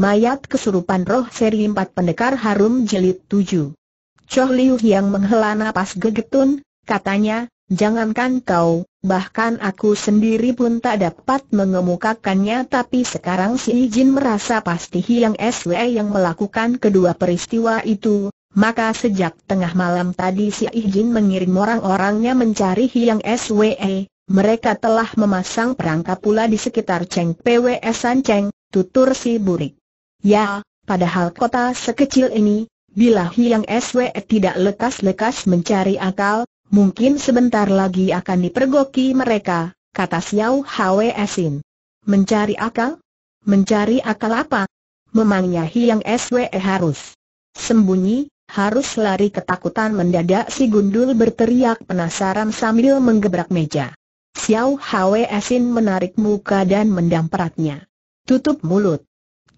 Mayat kesurupan roh seri empat pendekar harum jelit 7. Choh Liu yang menghela napas gegetun, katanya, jangankan kau, bahkan aku sendiri pun tak dapat mengemukakannya tapi sekarang si Jin merasa pasti Hiang SW yang melakukan kedua peristiwa itu, maka sejak tengah malam tadi si Jin mengirim orang-orangnya mencari Hiang SW, mereka telah memasang perangkap pula di sekitar Cheng PWS San Cheng, tutur si Burik. Ya, padahal kota sekecil ini, bila Hiang SWE tidak lekas-lekas mencari akal, mungkin sebentar lagi akan dipergoki mereka, kata Xiao Hwe Sin. Mencari akal? Mencari akal apa? Memangnya Hiang SWE harus sembunyi, harus lari ketakutan mendadak si gundul berteriak penasaran sambil menggebrak meja. Xiao Hwe Sin menarik muka dan mendampratnya. Tutup mulut.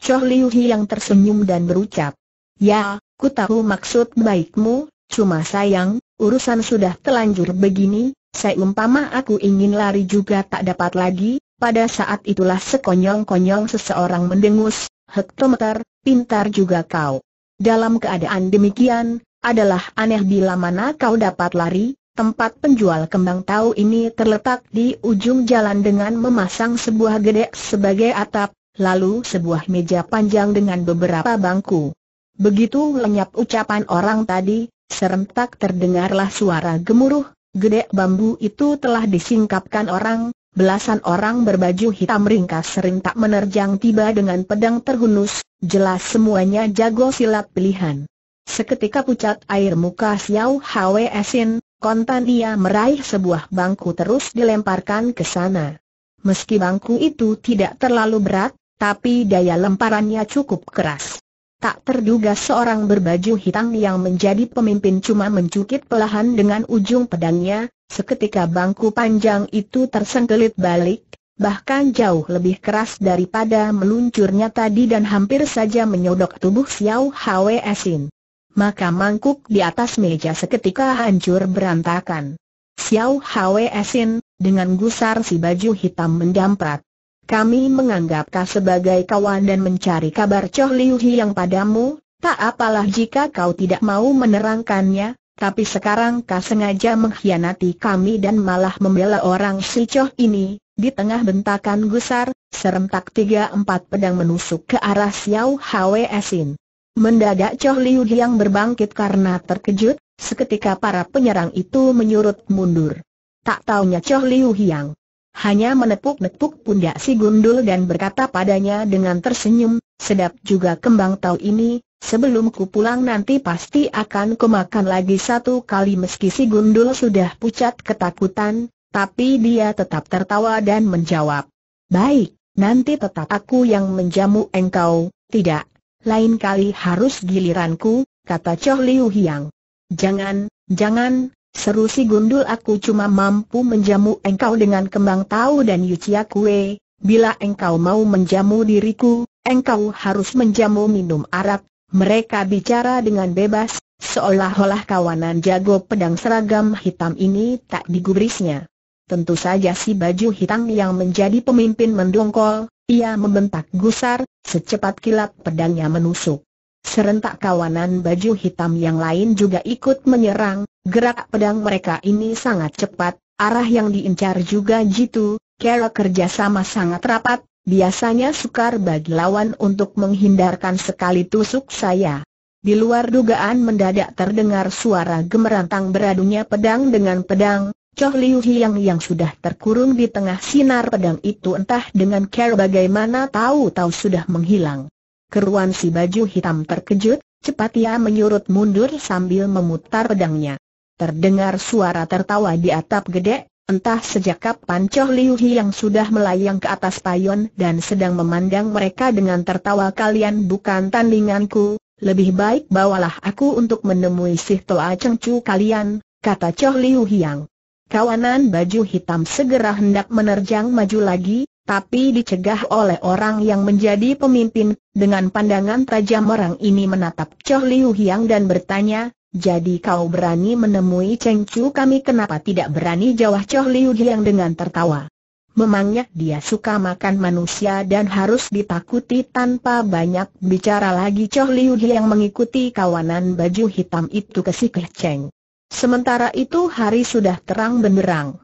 Choh Liu yang tersenyum dan berucap, Ya, ku tahu maksud baikmu, cuma sayang, urusan sudah telanjur begini, seumpama aku ingin lari juga tak dapat lagi, pada saat itulah sekonyong-konyong seseorang mendengus, hektometer, pintar juga kau. Dalam keadaan demikian, adalah aneh bila mana kau dapat lari, tempat penjual kembang tahu ini terletak di ujung jalan dengan memasang sebuah gedek sebagai atap, lalu sebuah meja panjang dengan beberapa bangku. Begitu lenyap ucapan orang tadi, serentak terdengarlah suara gemuruh, gede bambu itu telah disingkapkan orang, belasan orang berbaju hitam ringkas serentak menerjang tiba dengan pedang terhunus, jelas semuanya jago silat pilihan. Seketika pucat air muka Xiao Hwe Esin, kontan ia meraih sebuah bangku terus dilemparkan ke sana. Meski bangku itu tidak terlalu berat, tapi daya lemparannya cukup keras. Tak terduga seorang berbaju hitam yang menjadi pemimpin cuma mencukit pelahan dengan ujung pedangnya, seketika bangku panjang itu tersengkelit balik, bahkan jauh lebih keras daripada meluncurnya tadi dan hampir saja menyodok tubuh Xiao Hwe Sin. Maka mangkuk di atas meja seketika hancur berantakan. Xiao Hwe Sin, dengan gusar si baju hitam mendamprat. Kami menganggap kau sebagai kawan dan mencari kabar Choh Liu yang padamu, tak apalah jika kau tidak mau menerangkannya, tapi sekarang kau sengaja mengkhianati kami dan malah membela orang si Choh ini, di tengah bentakan gusar, serentak tiga empat pedang menusuk ke arah Xiao Hwe Sin. Mendadak Choh Liu yang berbangkit karena terkejut, seketika para penyerang itu menyurut mundur. Tak taunya Choh Liu yang hanya menepuk-nepuk pundak si gundul dan berkata padanya dengan tersenyum, sedap juga kembang tahu ini, sebelum ku pulang nanti pasti akan kumakan lagi satu kali meski si gundul sudah pucat ketakutan, tapi dia tetap tertawa dan menjawab, Baik, nanti tetap aku yang menjamu engkau, tidak, lain kali harus giliranku, kata Choh Liu Hiang. Jangan, jangan, Seru si gundul aku cuma mampu menjamu engkau dengan kembang tahu dan yucia kue, bila engkau mau menjamu diriku, engkau harus menjamu minum arak. Mereka bicara dengan bebas, seolah-olah kawanan jago pedang seragam hitam ini tak digubrisnya. Tentu saja si baju hitam yang menjadi pemimpin mendongkol, ia membentak gusar, secepat kilat pedangnya menusuk. Serentak kawanan baju hitam yang lain juga ikut menyerang, Gerak pedang mereka ini sangat cepat, arah yang diincar juga jitu, Kerja kerjasama sangat rapat, biasanya sukar bagi lawan untuk menghindarkan sekali tusuk saya. Di luar dugaan mendadak terdengar suara gemerantang beradunya pedang dengan pedang, Choh Liu Hiang yang sudah terkurung di tengah sinar pedang itu entah dengan care bagaimana tahu-tahu sudah menghilang. Keruan si baju hitam terkejut, cepat ia menyurut mundur sambil memutar pedangnya. Terdengar suara tertawa di atap gede, entah sejak kapan Choh Liu Hi yang sudah melayang ke atas payon dan sedang memandang mereka dengan tertawa kalian bukan tandinganku, lebih baik bawalah aku untuk menemui si Toa Cengcu kalian, kata Choh Liu Hiang. Kawanan baju hitam segera hendak menerjang maju lagi, tapi dicegah oleh orang yang menjadi pemimpin, dengan pandangan tajam orang ini menatap Choh Liu Hiang dan bertanya, jadi kau berani menemui Cheng Chu kami kenapa tidak berani jawab Choh Liu Jiang dengan tertawa. Memangnya dia suka makan manusia dan harus ditakuti tanpa banyak bicara lagi Choh Liu Jiang mengikuti kawanan baju hitam itu ke si Cheng. Sementara itu hari sudah terang benderang.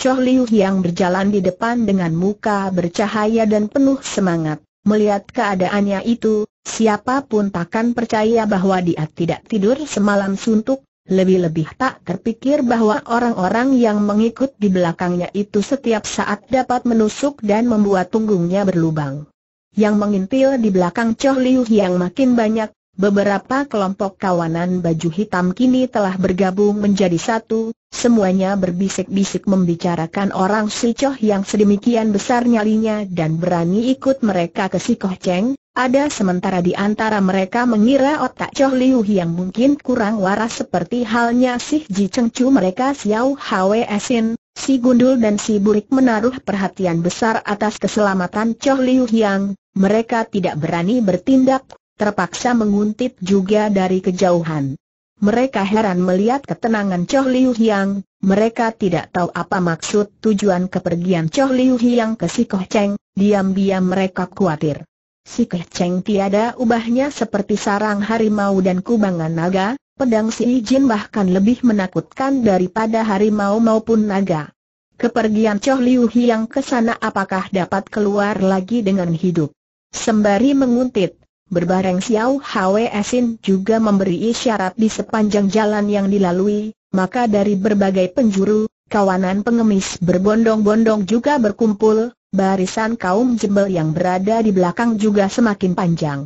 Choh Liu Jiang berjalan di depan dengan muka bercahaya dan penuh semangat. Melihat keadaannya itu, Siapapun takkan percaya bahwa dia tidak tidur semalam suntuk, lebih-lebih tak terpikir bahwa orang-orang yang mengikut di belakangnya itu setiap saat dapat menusuk dan membuat punggungnya berlubang. Yang mengintil di belakang Choh Liu yang makin banyak, Beberapa kelompok kawanan baju hitam kini telah bergabung menjadi satu, semuanya berbisik-bisik membicarakan orang si coh yang sedemikian besar nyalinya dan berani ikut mereka ke si Koh Cheng, ada sementara di antara mereka mengira otak coh Liu yang mungkin kurang waras seperti halnya si Ji Cheng Chu mereka Xiao Hwe Sin, si Gundul dan si Burik menaruh perhatian besar atas keselamatan coh Liu yang mereka tidak berani bertindak terpaksa menguntit juga dari kejauhan. Mereka heran melihat ketenangan Choh Liu Hiang, mereka tidak tahu apa maksud tujuan kepergian Choh Liu Hiang ke Si Koh Cheng, diam-diam mereka khawatir. Si Koh Cheng tiada ubahnya seperti sarang harimau dan kubangan naga, pedang Si Jin bahkan lebih menakutkan daripada harimau maupun naga. Kepergian Choh Liu Hiang ke sana apakah dapat keluar lagi dengan hidup? Sembari menguntit, Berbareng Xiao Hwe Sin juga memberi isyarat di sepanjang jalan yang dilalui, maka dari berbagai penjuru, kawanan pengemis berbondong-bondong juga berkumpul, barisan kaum jembel yang berada di belakang juga semakin panjang.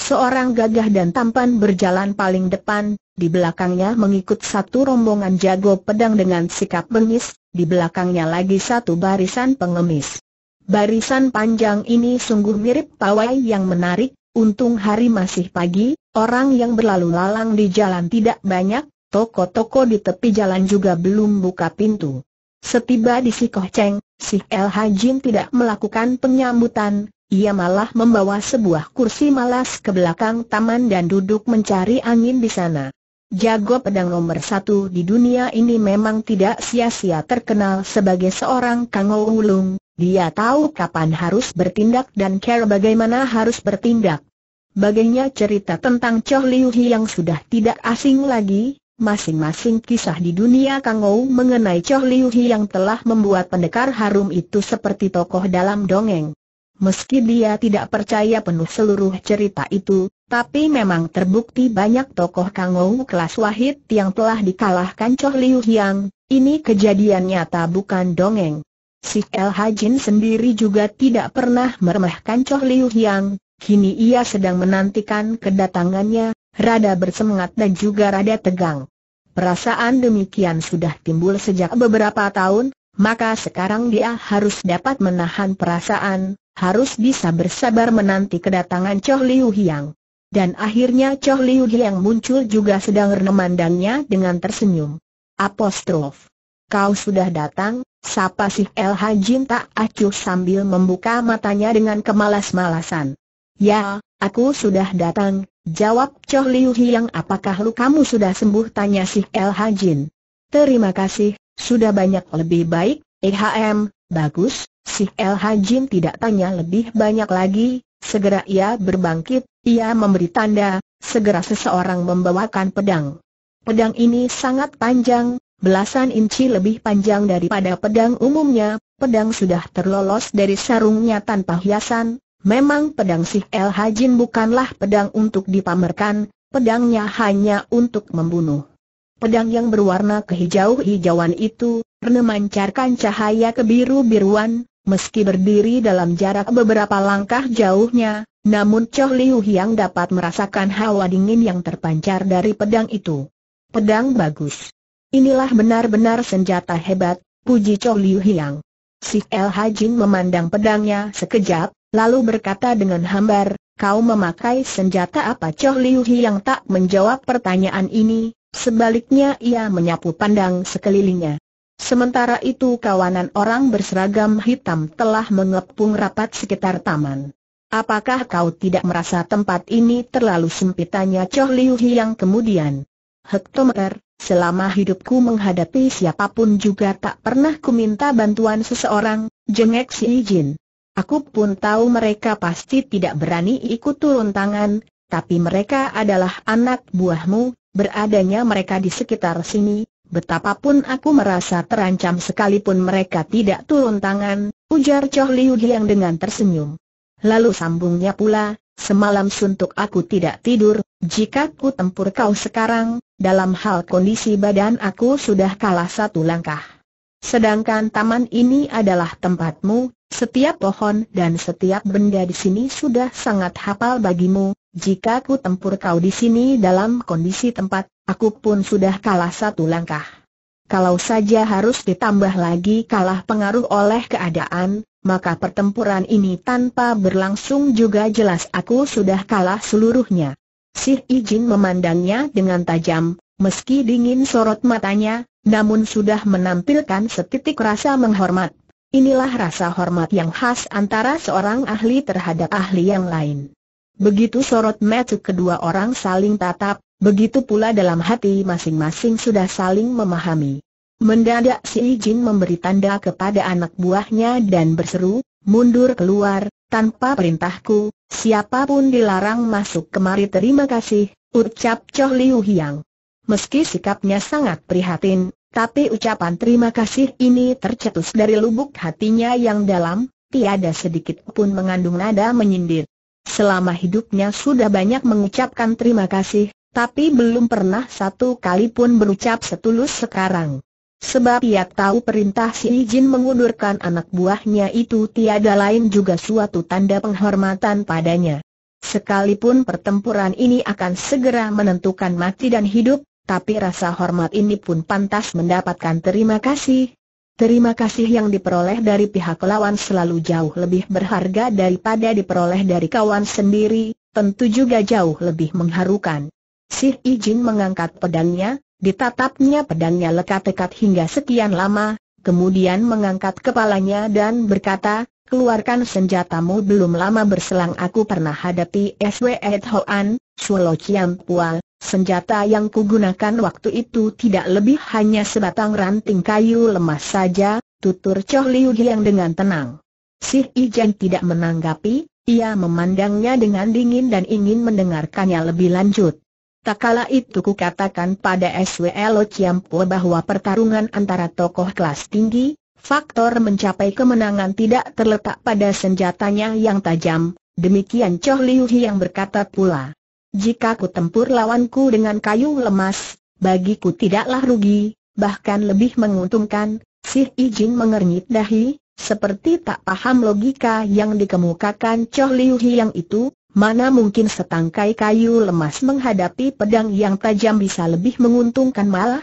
Seorang gagah dan tampan berjalan paling depan, di belakangnya mengikut satu rombongan jago pedang dengan sikap bengis, di belakangnya lagi satu barisan pengemis. Barisan panjang ini sungguh mirip pawai yang menarik, Untung hari masih pagi, orang yang berlalu lalang di jalan tidak banyak, toko-toko di tepi jalan juga belum buka pintu. Setiba di si Koh Cheng, si El Hajin tidak melakukan penyambutan, ia malah membawa sebuah kursi malas ke belakang taman dan duduk mencari angin di sana. Jago pedang nomor satu di dunia ini memang tidak sia-sia terkenal sebagai seorang ulung. Dia tahu kapan harus bertindak dan care bagaimana harus bertindak. Baginya cerita tentang Choh Liu Hi yang sudah tidak asing lagi, masing-masing kisah di dunia Kang Ou mengenai Choh Liu Hi yang telah membuat pendekar harum itu seperti tokoh dalam dongeng. Meski dia tidak percaya penuh seluruh cerita itu, tapi memang terbukti banyak tokoh Kang Ou kelas wahid yang telah dikalahkan Choh Liu Hiang, ini kejadian nyata bukan dongeng. Si El Hajin sendiri juga tidak pernah meremehkan Choh Liu kini ia sedang menantikan kedatangannya, rada bersemangat dan juga rada tegang. Perasaan demikian sudah timbul sejak beberapa tahun, maka sekarang dia harus dapat menahan perasaan, harus bisa bersabar menanti kedatangan Choh Liu Hiang. Dan akhirnya Choh Liu Hiang muncul juga sedang renemandangnya dengan tersenyum. Apostrof kau sudah datang, sapa sih El Hajin? tak acuh sambil membuka matanya dengan kemalas-malasan. Ya, aku sudah datang, jawab Choh Liu Hiang apakah lukamu sudah sembuh tanya sih El Hajin. Terima kasih, sudah banyak lebih baik, EHM, bagus, Sih El Hajin tidak tanya lebih banyak lagi, segera ia berbangkit, ia memberi tanda, segera seseorang membawakan pedang. Pedang ini sangat panjang, belasan inci lebih panjang daripada pedang umumnya, pedang sudah terlolos dari sarungnya tanpa hiasan, memang pedang Sih El Hajin bukanlah pedang untuk dipamerkan, pedangnya hanya untuk membunuh. Pedang yang berwarna kehijau-hijauan itu, menemancarkan cahaya kebiru-biruan, meski berdiri dalam jarak beberapa langkah jauhnya, namun Choh Liu Hiang dapat merasakan hawa dingin yang terpancar dari pedang itu. Pedang bagus. Inilah benar-benar senjata hebat, puji Chow Liu Hiang. Si El Hajin memandang pedangnya sekejap, lalu berkata dengan hambar, kau memakai senjata apa Chow Liu Hiang tak menjawab pertanyaan ini, sebaliknya ia menyapu pandang sekelilingnya. Sementara itu kawanan orang berseragam hitam telah mengepung rapat sekitar taman. Apakah kau tidak merasa tempat ini terlalu sempit? Tanya Chow Liu Hiang kemudian. Hektometer, Selama hidupku menghadapi siapapun juga tak pernah ku minta bantuan seseorang, jengek si Ijin. Aku pun tahu mereka pasti tidak berani ikut turun tangan, tapi mereka adalah anak buahmu, beradanya mereka di sekitar sini, betapapun aku merasa terancam sekalipun mereka tidak turun tangan, ujar Choh Liu Yang dengan tersenyum. Lalu sambungnya pula, Semalam suntuk aku tidak tidur, jika ku tempur kau sekarang, dalam hal kondisi badan aku sudah kalah satu langkah. Sedangkan taman ini adalah tempatmu, setiap pohon dan setiap benda di sini sudah sangat hafal bagimu, jika ku tempur kau di sini dalam kondisi tempat, aku pun sudah kalah satu langkah. Kalau saja harus ditambah lagi kalah pengaruh oleh keadaan, maka pertempuran ini tanpa berlangsung juga jelas aku sudah kalah seluruhnya. Sih Ijin memandangnya dengan tajam, meski dingin sorot matanya, namun sudah menampilkan setitik rasa menghormat. Inilah rasa hormat yang khas antara seorang ahli terhadap ahli yang lain. Begitu sorot mata kedua orang saling tatap, begitu pula dalam hati masing-masing sudah saling memahami. Mendadak si Ijin memberi tanda kepada anak buahnya dan berseru, mundur keluar, tanpa perintahku, siapapun dilarang masuk kemari terima kasih, ucap Choh Liu Hiang. Meski sikapnya sangat prihatin, tapi ucapan terima kasih ini tercetus dari lubuk hatinya yang dalam, tiada sedikit pun mengandung nada menyindir. Selama hidupnya sudah banyak mengucapkan terima kasih, tapi belum pernah satu kali pun berucap setulus sekarang. Sebab ia tahu perintah si Jin mengundurkan anak buahnya itu tiada lain juga suatu tanda penghormatan padanya. Sekalipun pertempuran ini akan segera menentukan mati dan hidup, tapi rasa hormat ini pun pantas mendapatkan terima kasih. Terima kasih yang diperoleh dari pihak lawan selalu jauh lebih berharga daripada diperoleh dari kawan sendiri, tentu juga jauh lebih mengharukan. Si Ijin mengangkat pedangnya, Ditatapnya pedangnya lekat-lekat hingga sekian lama, kemudian mengangkat kepalanya dan berkata, keluarkan senjatamu belum lama berselang aku pernah hadapi SW Ed Hoan, Sulo Chiam Pual, senjata yang kugunakan waktu itu tidak lebih hanya sebatang ranting kayu lemas saja, tutur Choh Liu yang dengan tenang. Si Ijen tidak menanggapi, ia memandangnya dengan dingin dan ingin mendengarkannya lebih lanjut. Tak kala itu katakan pada SWL Ciampo bahwa pertarungan antara tokoh kelas tinggi, faktor mencapai kemenangan tidak terletak pada senjatanya yang tajam, demikian Choh Liu yang berkata pula. Jika ku tempur lawanku dengan kayu lemas, bagiku tidaklah rugi, bahkan lebih menguntungkan, Sih Ijin mengernyit dahi, seperti tak paham logika yang dikemukakan Choh Liu yang itu, Mana mungkin setangkai kayu lemas menghadapi pedang yang tajam bisa lebih menguntungkan malah?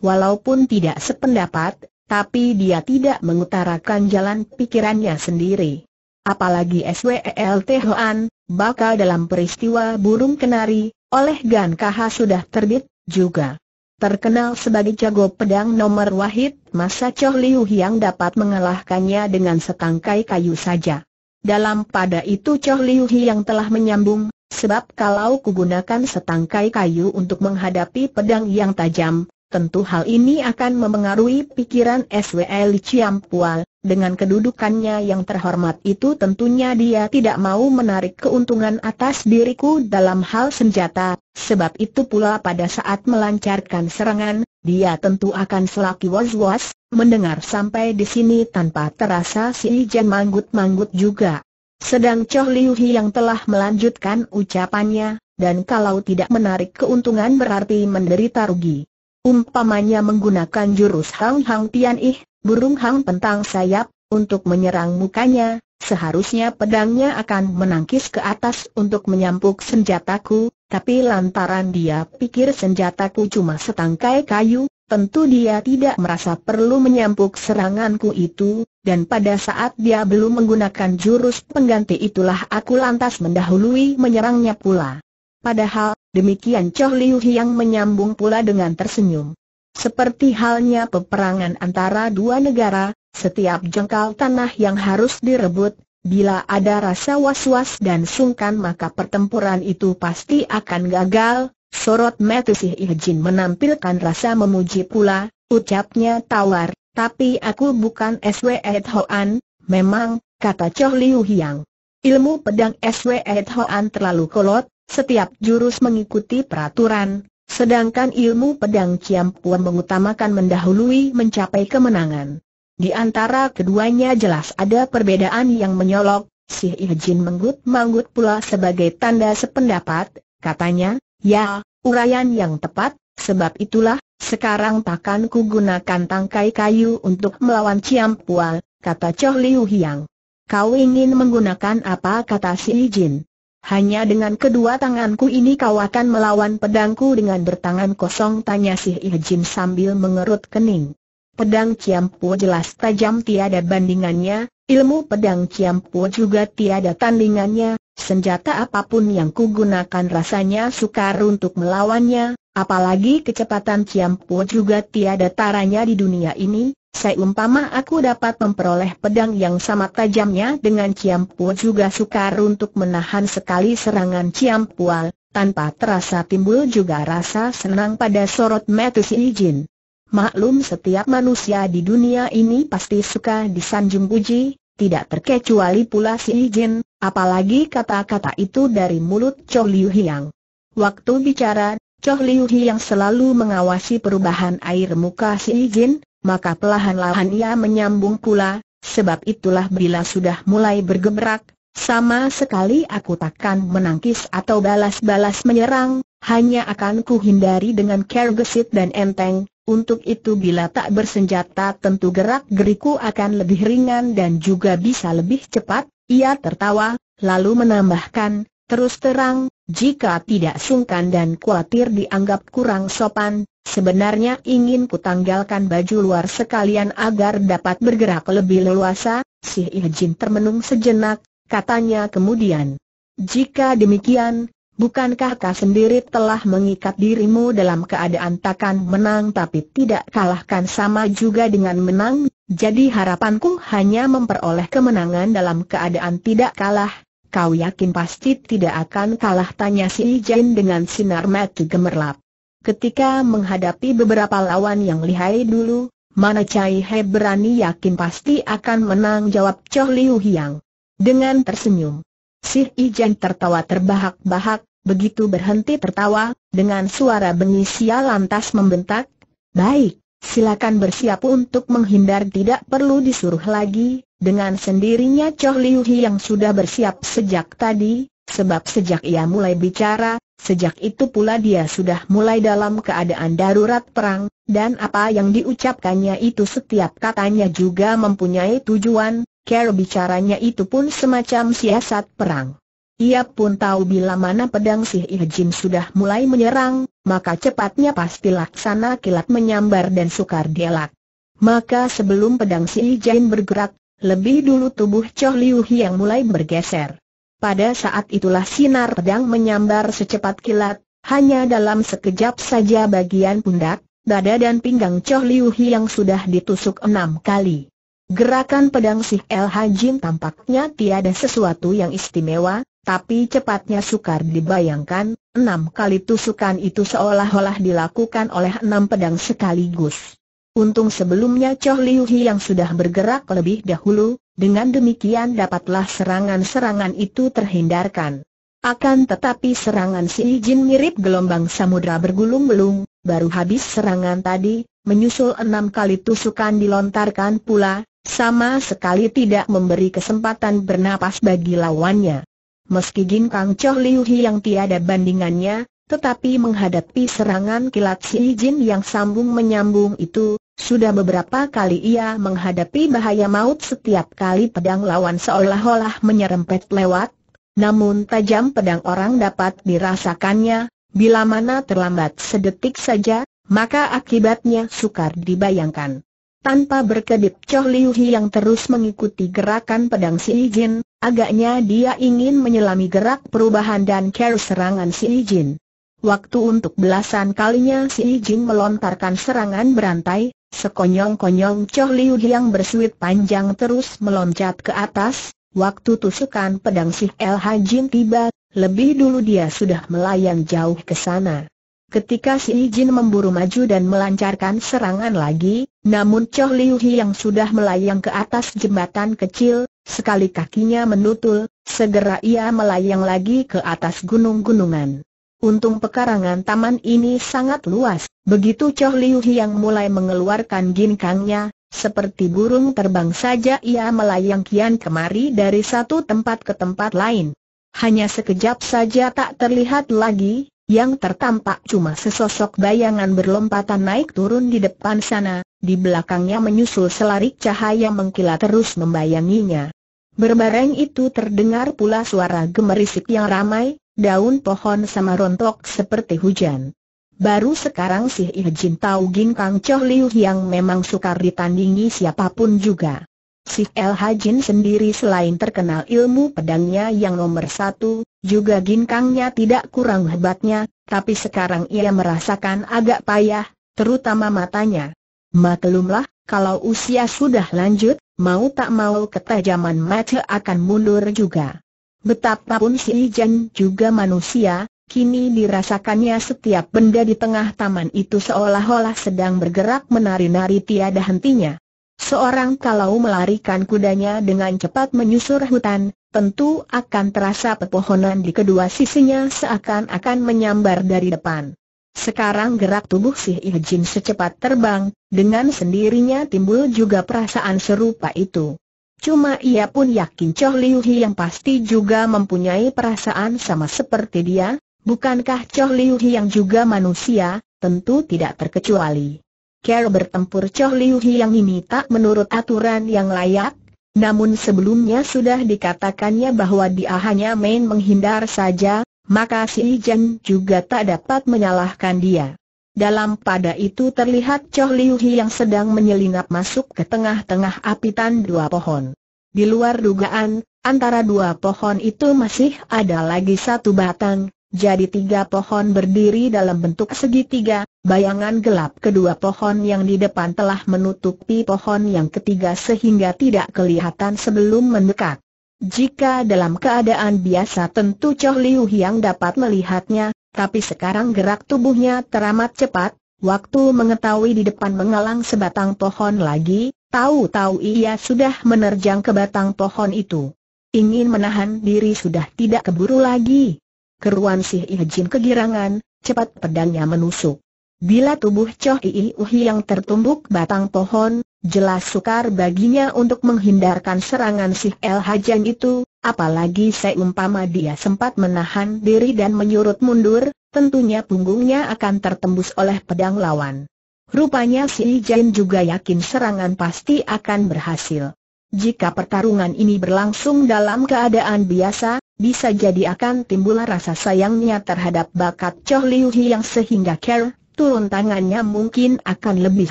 Walaupun tidak sependapat, tapi dia tidak mengutarakan jalan pikirannya sendiri. Apalagi SWLT Hoan, bakal dalam peristiwa burung kenari, oleh Gan Kaha sudah terbit, juga. Terkenal sebagai jago pedang nomor wahid, masa Choh Liu yang dapat mengalahkannya dengan setangkai kayu saja. Dalam pada itu Choh Liu Hi yang telah menyambung, sebab kalau kugunakan setangkai kayu untuk menghadapi pedang yang tajam, tentu hal ini akan memengaruhi pikiran SWL Ciampual, dengan kedudukannya yang terhormat itu tentunya dia tidak mau menarik keuntungan atas diriku dalam hal senjata, sebab itu pula pada saat melancarkan serangan, dia tentu akan selaki was-was, Mendengar sampai di sini tanpa terasa si Ijen manggut-manggut juga. Sedang Choh Liu Hi yang telah melanjutkan ucapannya, dan kalau tidak menarik keuntungan berarti menderita rugi. Umpamanya menggunakan jurus Hang Hang Tian Ih, burung hang pentang sayap, untuk menyerang mukanya, seharusnya pedangnya akan menangkis ke atas untuk menyampuk senjataku, tapi lantaran dia pikir senjataku cuma setangkai kayu, Tentu dia tidak merasa perlu menyampuk seranganku itu, dan pada saat dia belum menggunakan jurus pengganti itulah aku lantas mendahului menyerangnya pula. Padahal, demikian Choh Liu yang menyambung pula dengan tersenyum. Seperti halnya peperangan antara dua negara, setiap jengkal tanah yang harus direbut, bila ada rasa was-was dan sungkan maka pertempuran itu pasti akan gagal, Sorot si Ijin menampilkan rasa memuji pula, ucapnya tawar, tapi aku bukan SW Hoan, memang, kata Choh Liu Hiang. Ilmu pedang SW Hoan terlalu kolot, setiap jurus mengikuti peraturan, sedangkan ilmu pedang Ciampuan Puan mengutamakan mendahului mencapai kemenangan. Di antara keduanya jelas ada perbedaan yang menyolok, Si Ijin menggut-manggut pula sebagai tanda sependapat, katanya, Ya, urayan yang tepat, sebab itulah, sekarang takkan ku gunakan tangkai kayu untuk melawan Ciam Pual, kata Choh Liu Hiang. Kau ingin menggunakan apa kata si Jin? Hanya dengan kedua tanganku ini kau akan melawan pedangku dengan bertangan kosong tanya si Ijin sambil mengerut kening. Pedang Ciampu jelas tajam tiada bandingannya, ilmu pedang Ciampu juga tiada tandingannya, Senjata apapun yang kugunakan rasanya sukar untuk melawannya, apalagi kecepatan Ciampu juga tiada taranya di dunia ini. Seumpama aku dapat memperoleh pedang yang sama tajamnya dengan Ciampu juga sukar untuk menahan sekali serangan Ciampual, tanpa terasa timbul juga rasa senang pada sorot mata si Ijin. Maklum setiap manusia di dunia ini pasti suka disanjung puji, tidak terkecuali pula si Ijin, apalagi kata-kata itu dari mulut Cho Liu Hiang. Waktu bicara, Cho Liu Hiang selalu mengawasi perubahan air muka si Ijin, maka pelahan-lahan ia menyambung pula, sebab itulah bila sudah mulai bergebrak, sama sekali aku takkan menangkis atau balas-balas menyerang, hanya akan kuhindari dengan care gesit dan enteng, untuk itu bila tak bersenjata tentu gerak-geriku akan lebih ringan dan juga bisa lebih cepat, ia tertawa, lalu menambahkan, terus terang, jika tidak sungkan dan khawatir dianggap kurang sopan, sebenarnya ingin kutanggalkan baju luar sekalian agar dapat bergerak lebih leluasa, si Ihjin termenung sejenak, katanya kemudian. Jika demikian, Bukankah kau sendiri telah mengikat dirimu dalam keadaan takkan menang tapi tidak kalahkan sama juga dengan menang? Jadi harapanku hanya memperoleh kemenangan dalam keadaan tidak kalah. Kau yakin pasti tidak akan kalah tanya si Ijen dengan sinar mata gemerlap. Ketika menghadapi beberapa lawan yang lihai dulu, mana Cai He berani yakin pasti akan menang jawab Choh Liu Hiang. Dengan tersenyum. Si Ijen tertawa terbahak-bahak, begitu berhenti tertawa, dengan suara bengis ia lantas membentak, Baik, silakan bersiap untuk menghindar tidak perlu disuruh lagi, dengan sendirinya Choh Liu Hi yang sudah bersiap sejak tadi, sebab sejak ia mulai bicara, sejak itu pula dia sudah mulai dalam keadaan darurat perang, dan apa yang diucapkannya itu setiap katanya juga mempunyai tujuan, cara bicaranya itu pun semacam siasat perang. Ia pun tahu bila mana pedang si Jin sudah mulai menyerang, maka cepatnya pasti laksana kilat menyambar dan sukar dielak. Maka sebelum pedang si Jin bergerak, lebih dulu tubuh Choh Liu yang mulai bergeser. Pada saat itulah sinar pedang menyambar secepat kilat, hanya dalam sekejap saja bagian pundak, dada dan pinggang Choh Liu yang sudah ditusuk enam kali. Gerakan pedang si El Hajin tampaknya tiada sesuatu yang istimewa, tapi cepatnya sukar dibayangkan, enam kali tusukan itu seolah-olah dilakukan oleh enam pedang sekaligus. Untung sebelumnya Choh Liu Hi yang sudah bergerak lebih dahulu, dengan demikian dapatlah serangan-serangan itu terhindarkan. Akan tetapi serangan si Jin mirip gelombang samudra bergulung-belung, baru habis serangan tadi, menyusul enam kali tusukan dilontarkan pula, sama sekali tidak memberi kesempatan bernapas bagi lawannya. Meski Kang Choh Liu Hi yang tiada bandingannya, tetapi menghadapi serangan kilat si Jin yang sambung menyambung itu, sudah beberapa kali ia menghadapi bahaya maut setiap kali pedang lawan seolah-olah menyerempet lewat, namun tajam pedang orang dapat dirasakannya, bila mana terlambat sedetik saja, maka akibatnya sukar dibayangkan. Tanpa berkedip Choh Liu Hi yang terus mengikuti gerakan pedang si Jin, Agaknya dia ingin menyelami gerak perubahan dan care serangan si Ijin. Waktu untuk belasan kalinya si Ijin melontarkan serangan berantai, sekonyong-konyong Choh Liu yang bersuit panjang terus meloncat ke atas, waktu tusukan pedang si El Hajin tiba, lebih dulu dia sudah melayang jauh ke sana. Ketika si Ijin memburu maju dan melancarkan serangan lagi, namun Choh Liu yang sudah melayang ke atas jembatan kecil, Sekali kakinya menutul, segera ia melayang lagi ke atas gunung-gunungan. Untung pekarangan taman ini sangat luas, begitu Choh Liu yang mulai mengeluarkan ginkangnya, seperti burung terbang saja ia melayang kian kemari dari satu tempat ke tempat lain. Hanya sekejap saja tak terlihat lagi, yang tertampak cuma sesosok bayangan berlompatan naik turun di depan sana, di belakangnya menyusul selarik cahaya mengkilat terus membayanginya. Berbareng itu terdengar pula suara gemerisik yang ramai, daun pohon sama rontok seperti hujan. Baru sekarang si Jin tahu Ginkang Choh Liu yang memang sukar ditandingi siapapun juga. Si El Hajin sendiri selain terkenal ilmu pedangnya yang nomor satu, juga ginkangnya tidak kurang hebatnya, tapi sekarang ia merasakan agak payah, terutama matanya. Maklumlah, kalau usia sudah lanjut, mau tak mau ketajaman mata akan mundur juga. Betapapun si Ijen juga manusia, kini dirasakannya setiap benda di tengah taman itu seolah-olah sedang bergerak menari-nari tiada hentinya. Seorang kalau melarikan kudanya dengan cepat menyusur hutan, tentu akan terasa pepohonan di kedua sisinya seakan-akan menyambar dari depan. Sekarang gerak tubuh si Ijin secepat terbang, dengan sendirinya timbul juga perasaan serupa itu. Cuma ia pun yakin Choh Liu Hi yang pasti juga mempunyai perasaan sama seperti dia, bukankah Choh Liu Hi yang juga manusia, tentu tidak terkecuali. Care bertempur Choh Liu Hi yang ini tak menurut aturan yang layak, namun sebelumnya sudah dikatakannya bahwa dia hanya main menghindar saja, maka si Ijen juga tak dapat menyalahkan dia. Dalam pada itu terlihat Choh Liu Hi yang sedang menyelinap masuk ke tengah-tengah apitan dua pohon. Di luar dugaan, antara dua pohon itu masih ada lagi satu batang, jadi tiga pohon berdiri dalam bentuk segitiga, bayangan gelap kedua pohon yang di depan telah menutupi pohon yang ketiga sehingga tidak kelihatan sebelum mendekat. Jika dalam keadaan biasa tentu Choh Liu Hiang dapat melihatnya, tapi sekarang gerak tubuhnya teramat cepat, waktu mengetahui di depan mengalang sebatang pohon lagi, tahu-tahu ia sudah menerjang ke batang pohon itu. Ingin menahan diri sudah tidak keburu lagi. Keruan Ijin kegirangan, cepat pedangnya menusuk. Bila tubuh Choh Ii Hiang tertumbuk batang pohon, Jelas sukar baginya untuk menghindarkan serangan si El Hajan itu, apalagi seumpama dia sempat menahan diri dan menyurut mundur, tentunya punggungnya akan tertembus oleh pedang lawan. Rupanya si Jain juga yakin serangan pasti akan berhasil. Jika pertarungan ini berlangsung dalam keadaan biasa, bisa jadi akan timbul rasa sayangnya terhadap bakat Choh Liu Hi yang sehingga Kerr turun tangannya mungkin akan lebih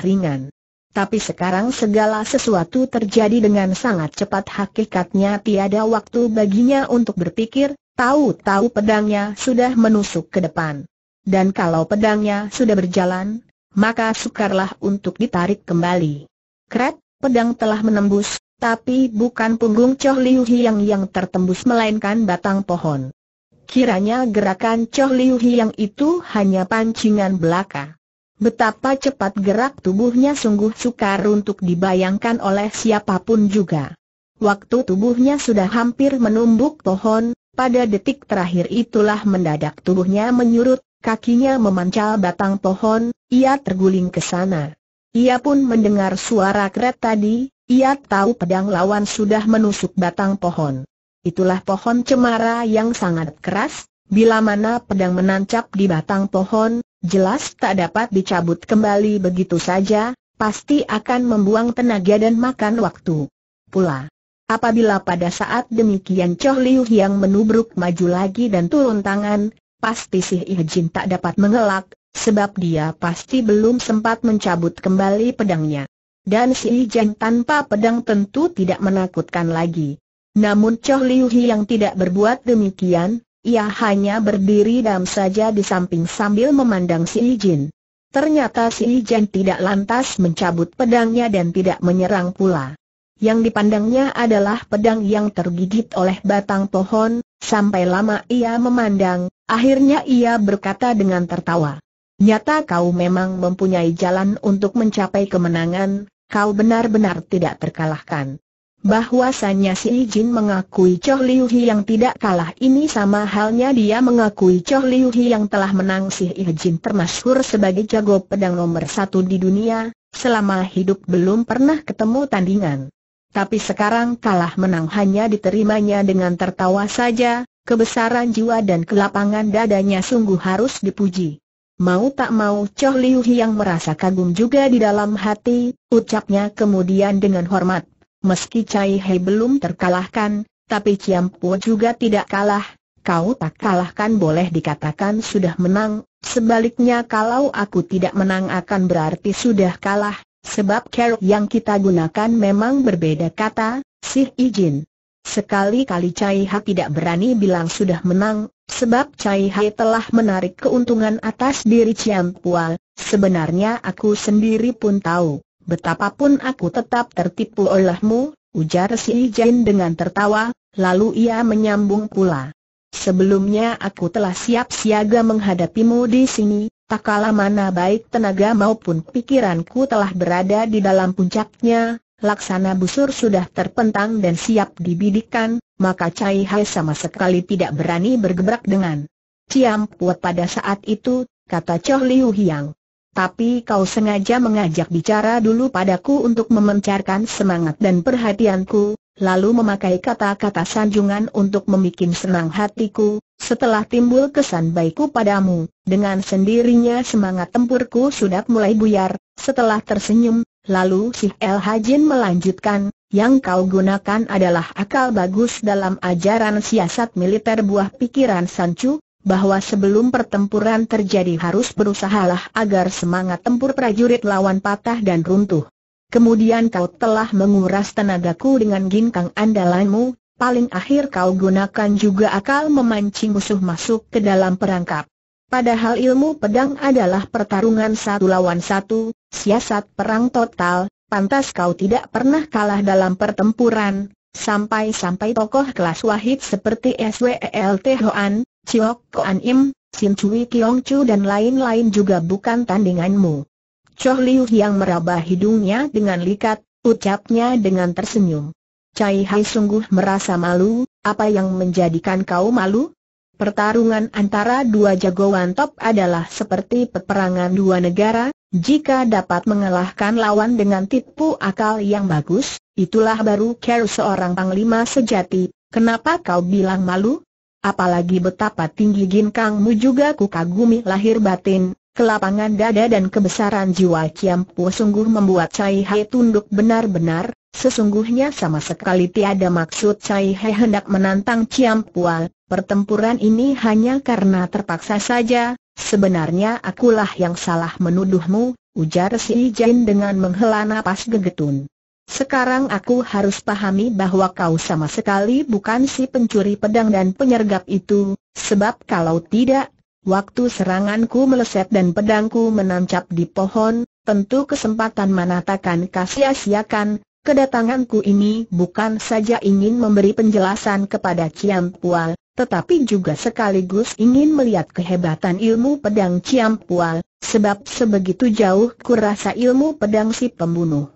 ringan. Tapi sekarang segala sesuatu terjadi dengan sangat cepat hakikatnya tiada waktu baginya untuk berpikir, tahu-tahu pedangnya sudah menusuk ke depan. Dan kalau pedangnya sudah berjalan, maka sukarlah untuk ditarik kembali. Kret, pedang telah menembus, tapi bukan punggung Choh Liu Hiang yang tertembus melainkan batang pohon. Kiranya gerakan Choh Liu Hiang itu hanya pancingan belaka. Betapa cepat gerak tubuhnya sungguh sukar untuk dibayangkan oleh siapapun juga. Waktu tubuhnya sudah hampir menumbuk pohon, pada detik terakhir itulah mendadak tubuhnya menyurut, kakinya memancal batang pohon, ia terguling ke sana. Ia pun mendengar suara kret tadi, ia tahu pedang lawan sudah menusuk batang pohon. Itulah pohon cemara yang sangat keras, Bila mana pedang menancap di batang pohon, jelas tak dapat dicabut kembali begitu saja, pasti akan membuang tenaga dan makan waktu. Pula, apabila pada saat demikian Choh Liu yang menubruk maju lagi dan turun tangan, pasti si Ijin tak dapat mengelak, sebab dia pasti belum sempat mencabut kembali pedangnya. Dan si Ijin tanpa pedang tentu tidak menakutkan lagi. Namun Choh Liu yang tidak berbuat demikian, ia hanya berdiri dam saja di samping sambil memandang si Jin. Ternyata si Jin tidak lantas mencabut pedangnya dan tidak menyerang pula. Yang dipandangnya adalah pedang yang tergigit oleh batang pohon, sampai lama ia memandang, akhirnya ia berkata dengan tertawa. Nyata kau memang mempunyai jalan untuk mencapai kemenangan, kau benar-benar tidak terkalahkan. Bahwasannya si Jin mengakui Choh Liu Hi yang tidak kalah ini sama halnya dia mengakui Choh Liu Hi yang telah menang si Jin termasyhur sebagai jago pedang nomor satu di dunia, selama hidup belum pernah ketemu tandingan. Tapi sekarang kalah menang hanya diterimanya dengan tertawa saja, kebesaran jiwa dan kelapangan dadanya sungguh harus dipuji. Mau tak mau Choh Liu Hi yang merasa kagum juga di dalam hati, ucapnya kemudian dengan hormat. Meski Cai He belum terkalahkan, tapi Ciam Po juga tidak kalah, kau tak kalahkan boleh dikatakan sudah menang, sebaliknya kalau aku tidak menang akan berarti sudah kalah, sebab kerok yang kita gunakan memang berbeda kata, sih izin. Sekali-kali Cai Ha tidak berani bilang sudah menang, sebab Cai Hai telah menarik keuntungan atas diri Ciam Pua, sebenarnya aku sendiri pun tahu betapapun aku tetap tertipu olehmu, ujar si Jin dengan tertawa, lalu ia menyambung pula. Sebelumnya aku telah siap siaga menghadapimu di sini, tak kalah mana baik tenaga maupun pikiranku telah berada di dalam puncaknya, laksana busur sudah terpentang dan siap dibidikan, maka Cai Hai sama sekali tidak berani bergebrak dengan Ciam Puat pada saat itu, kata Choh Liu Hiang. Tapi kau sengaja mengajak bicara dulu padaku untuk memencarkan semangat dan perhatianku, lalu memakai kata-kata sanjungan untuk membuat senang hatiku, setelah timbul kesan baikku padamu, dengan sendirinya semangat tempurku sudah mulai buyar, setelah tersenyum, lalu si El Hajin melanjutkan, yang kau gunakan adalah akal bagus dalam ajaran siasat militer buah pikiran Sanchu, bahwa sebelum pertempuran terjadi harus berusahalah agar semangat tempur prajurit lawan patah dan runtuh. Kemudian kau telah menguras tenagaku dengan ginkang andalanmu, paling akhir kau gunakan juga akal memancing musuh masuk ke dalam perangkap. Padahal ilmu pedang adalah pertarungan satu lawan satu, siasat perang total, pantas kau tidak pernah kalah dalam pertempuran, sampai-sampai tokoh kelas wahid seperti SWLT e Hoan, Siok Koan Im, Sin Chui Kiong Chu dan lain-lain juga bukan tandinganmu. Choh Liu yang meraba hidungnya dengan likat, ucapnya dengan tersenyum. Cai Hai sungguh merasa malu, apa yang menjadikan kau malu? Pertarungan antara dua jagoan top adalah seperti peperangan dua negara, jika dapat mengalahkan lawan dengan tipu akal yang bagus, itulah baru care seorang panglima sejati. Kenapa kau bilang malu? apalagi betapa tinggi ginkangmu juga ku kagumi lahir batin, kelapangan dada dan kebesaran jiwa Kiampu sungguh membuat Cai Hai tunduk benar-benar, sesungguhnya sama sekali tiada maksud Cai Hai hendak menantang Kiampual, pertempuran ini hanya karena terpaksa saja, sebenarnya akulah yang salah menuduhmu, ujar si Jin dengan menghela napas gegetun. Sekarang aku harus pahami bahwa kau sama sekali bukan si pencuri pedang dan penyergap itu, sebab kalau tidak, waktu seranganku meleset dan pedangku menancap di pohon, tentu kesempatan menatakan kasia-siakan, kedatanganku ini bukan saja ingin memberi penjelasan kepada Ciam Pual, tetapi juga sekaligus ingin melihat kehebatan ilmu pedang Ciam Pual, sebab sebegitu jauh kurasa ilmu pedang si pembunuh.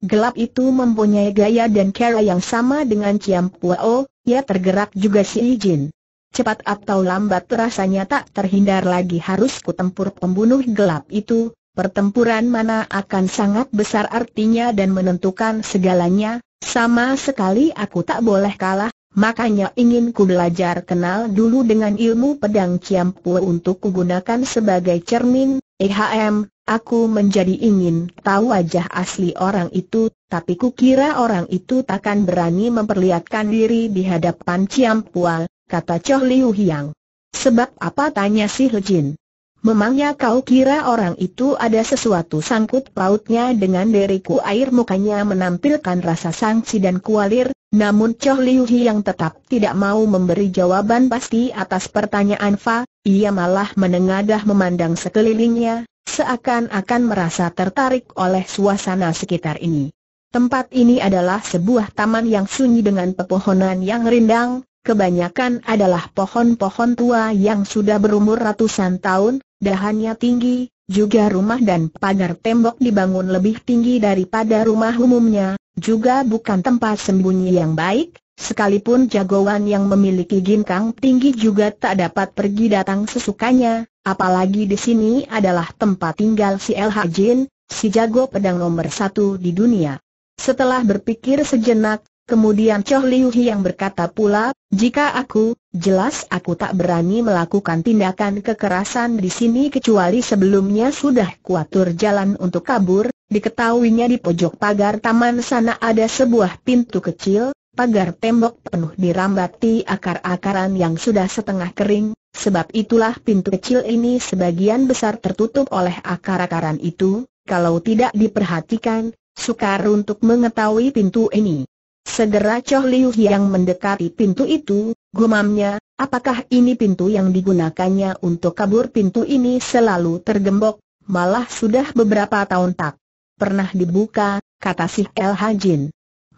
Gelap itu mempunyai gaya dan cara yang sama dengan Ciam Puo, ia tergerak juga si ijin. Cepat atau lambat rasanya tak terhindar lagi harus kutempur pembunuh gelap itu, pertempuran mana akan sangat besar artinya dan menentukan segalanya, sama sekali aku tak boleh kalah, makanya ingin ku belajar kenal dulu dengan ilmu pedang Ciam Ciampu untuk kugunakan sebagai cermin, EHM, Aku menjadi ingin tahu wajah asli orang itu, tapi kukira orang itu takkan berani memperlihatkan diri di hadapan Ciam Ciampual, kata Choh Liu Hiang. Sebab apa tanya si Jin? Memangnya kau kira orang itu ada sesuatu sangkut pautnya dengan diriku air mukanya menampilkan rasa sangsi dan kualir, namun Choh Liu yang tetap tidak mau memberi jawaban pasti atas pertanyaan Fa, ia malah menengadah memandang sekelilingnya, seakan-akan merasa tertarik oleh suasana sekitar ini. Tempat ini adalah sebuah taman yang sunyi dengan pepohonan yang rindang, kebanyakan adalah pohon-pohon tua yang sudah berumur ratusan tahun, dahannya tinggi, juga rumah dan pagar tembok dibangun lebih tinggi daripada rumah umumnya, juga bukan tempat sembunyi yang baik, sekalipun jagoan yang memiliki ginkang tinggi juga tak dapat pergi datang sesukanya, Apalagi di sini adalah tempat tinggal si LH Jin, si jago pedang nomor satu di dunia. Setelah berpikir sejenak, kemudian Choh Liu Hi yang berkata pula, jika aku, jelas aku tak berani melakukan tindakan kekerasan di sini kecuali sebelumnya sudah kuatur jalan untuk kabur, diketahuinya di pojok pagar taman sana ada sebuah pintu kecil, pagar tembok penuh dirambati akar-akaran yang sudah setengah kering, Sebab itulah pintu kecil ini sebagian besar tertutup oleh akar-akaran itu, kalau tidak diperhatikan, sukar untuk mengetahui pintu ini. Segera Choh Liu yang mendekati pintu itu, gumamnya, apakah ini pintu yang digunakannya untuk kabur pintu ini selalu tergembok, malah sudah beberapa tahun tak pernah dibuka, kata si El Hajin.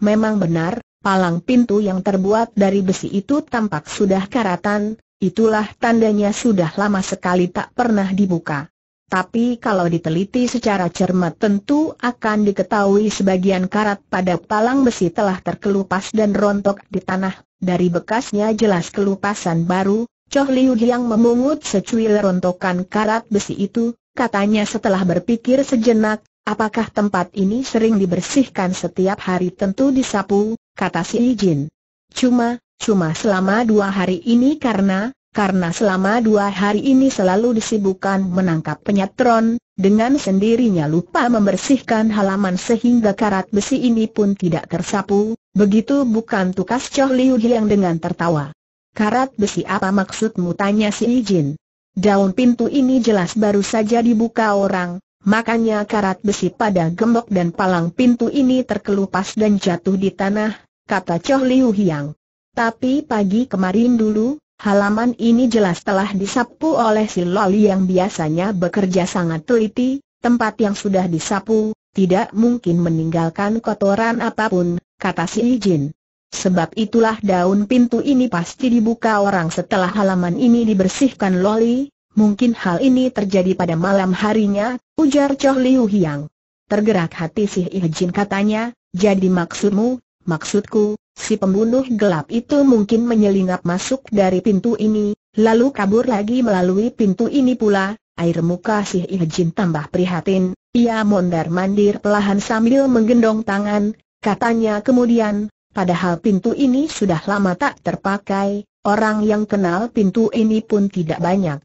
Memang benar, palang pintu yang terbuat dari besi itu tampak sudah karatan, Itulah tandanya sudah lama sekali tak pernah dibuka. Tapi kalau diteliti secara cermat tentu akan diketahui sebagian karat pada palang besi telah terkelupas dan rontok di tanah, dari bekasnya jelas kelupasan baru, Choh Liu yang memungut secuil rontokan karat besi itu, katanya setelah berpikir sejenak, apakah tempat ini sering dibersihkan setiap hari tentu disapu, kata si Ijin. Cuma, Cuma selama dua hari ini karena, karena selama dua hari ini selalu disibukkan menangkap penyatron dengan sendirinya lupa membersihkan halaman sehingga karat besi ini pun tidak tersapu, begitu bukan tukas Choh Liu Hiang dengan tertawa. Karat besi apa maksudmu tanya si Ijin. Daun pintu ini jelas baru saja dibuka orang, makanya karat besi pada gembok dan palang pintu ini terkelupas dan jatuh di tanah, kata Choh Liu Hiang. Tapi pagi kemarin dulu, halaman ini jelas telah disapu oleh si Loli yang biasanya bekerja sangat teliti, tempat yang sudah disapu, tidak mungkin meninggalkan kotoran apapun, kata si Ijin. Sebab itulah daun pintu ini pasti dibuka orang setelah halaman ini dibersihkan Loli, mungkin hal ini terjadi pada malam harinya, ujar Choh Liu Hiang. Tergerak hati si Ijin katanya, jadi maksudmu, maksudku, Si pembunuh gelap itu mungkin menyelinap masuk dari pintu ini, lalu kabur lagi melalui pintu ini pula, air muka si Ijin tambah prihatin, ia mondar-mandir pelahan sambil menggendong tangan, katanya kemudian, padahal pintu ini sudah lama tak terpakai, orang yang kenal pintu ini pun tidak banyak.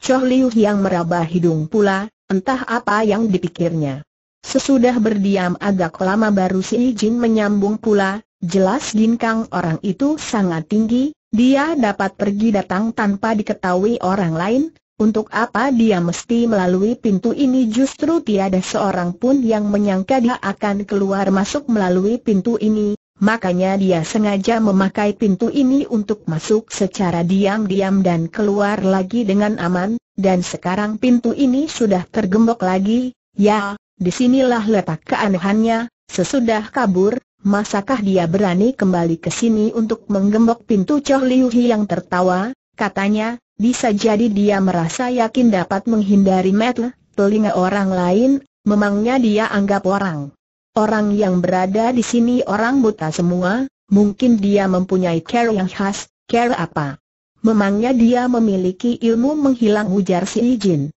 Choh Liu yang meraba hidung pula, entah apa yang dipikirnya. Sesudah berdiam agak lama baru si Ijin menyambung pula, Jelas ginkang orang itu sangat tinggi, dia dapat pergi datang tanpa diketahui orang lain, untuk apa dia mesti melalui pintu ini justru tiada seorang pun yang menyangka dia akan keluar masuk melalui pintu ini, makanya dia sengaja memakai pintu ini untuk masuk secara diam-diam dan keluar lagi dengan aman, dan sekarang pintu ini sudah tergembok lagi, ya, disinilah letak keanehannya, sesudah kabur, masakah dia berani kembali ke sini untuk menggembok pintu Choh Liu Hi yang tertawa, katanya, bisa jadi dia merasa yakin dapat menghindari metel, telinga orang lain, memangnya dia anggap orang. Orang yang berada di sini orang buta semua, mungkin dia mempunyai care yang khas, care apa? Memangnya dia memiliki ilmu menghilang ujar si Ijin.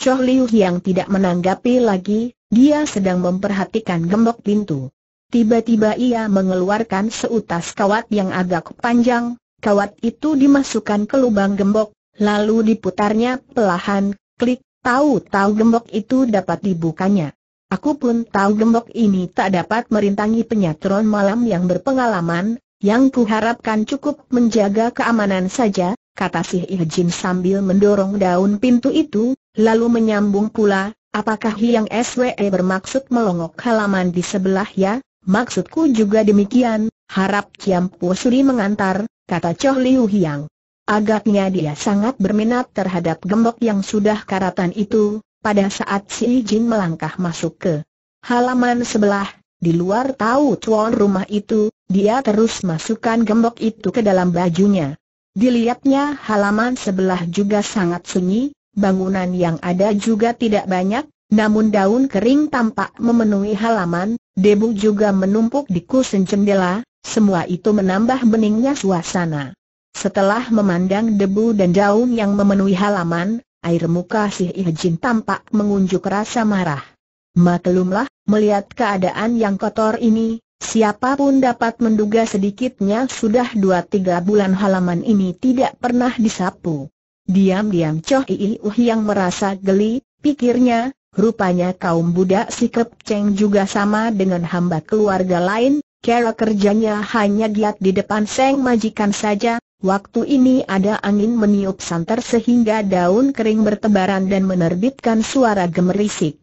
Choh Liu yang tidak menanggapi lagi, dia sedang memperhatikan gembok pintu. Tiba-tiba ia mengeluarkan seutas kawat yang agak panjang, kawat itu dimasukkan ke lubang gembok, lalu diputarnya pelahan, klik, tahu-tahu gembok itu dapat dibukanya. Aku pun tahu gembok ini tak dapat merintangi penyatron malam yang berpengalaman, yang kuharapkan cukup menjaga keamanan saja, kata si Ijin sambil mendorong daun pintu itu, lalu menyambung pula, apakah yang SWE bermaksud melongok halaman di sebelah ya? Maksudku juga demikian, harap Ciam Pusuri mengantar, kata Choh Liu Hiang. Agaknya dia sangat berminat terhadap gembok yang sudah karatan itu, pada saat si Jin melangkah masuk ke halaman sebelah, di luar tahu tuan rumah itu, dia terus masukkan gembok itu ke dalam bajunya. Dilihatnya halaman sebelah juga sangat sunyi, bangunan yang ada juga tidak banyak, namun daun kering tampak memenuhi halaman, debu juga menumpuk di kusen jendela, semua itu menambah beningnya suasana. Setelah memandang debu dan daun yang memenuhi halaman, air muka si Ijin tampak mengunjuk rasa marah. Maklumlah, melihat keadaan yang kotor ini, siapapun dapat menduga sedikitnya sudah dua tiga bulan halaman ini tidak pernah disapu. Diam-diam Cho Iih uh yang merasa geli, pikirnya, Rupanya kaum budak sikap Cheng juga sama dengan hamba keluarga lain, Kerja kerjanya hanya giat di depan Seng majikan saja, waktu ini ada angin meniup santer sehingga daun kering bertebaran dan menerbitkan suara gemerisik.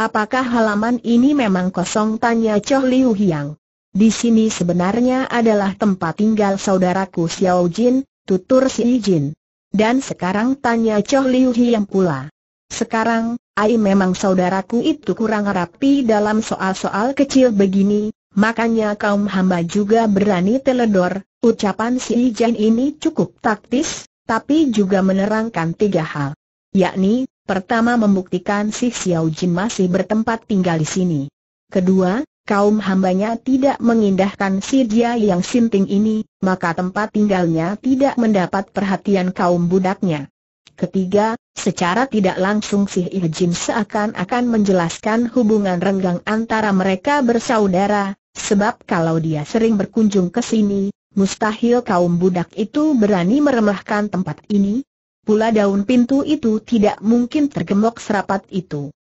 Apakah halaman ini memang kosong? Tanya Choh Liu Hiang. Di sini sebenarnya adalah tempat tinggal saudaraku Xiao Jin, tutur si Jin. Dan sekarang tanya Choh Liu Hiang pula. Sekarang, ai memang saudaraku itu kurang rapi dalam soal-soal kecil begini, makanya kaum hamba juga berani teledor, ucapan si Ijen ini cukup taktis, tapi juga menerangkan tiga hal. Yakni, pertama membuktikan si Xiao Jin masih bertempat tinggal di sini. Kedua, kaum hambanya tidak mengindahkan si dia yang sinting ini, maka tempat tinggalnya tidak mendapat perhatian kaum budaknya. Ketiga, secara tidak langsung si Ijin seakan-akan menjelaskan hubungan renggang antara mereka bersaudara, sebab kalau dia sering berkunjung ke sini, mustahil kaum budak itu berani meremehkan tempat ini. Pula daun pintu itu tidak mungkin tergembok serapat itu.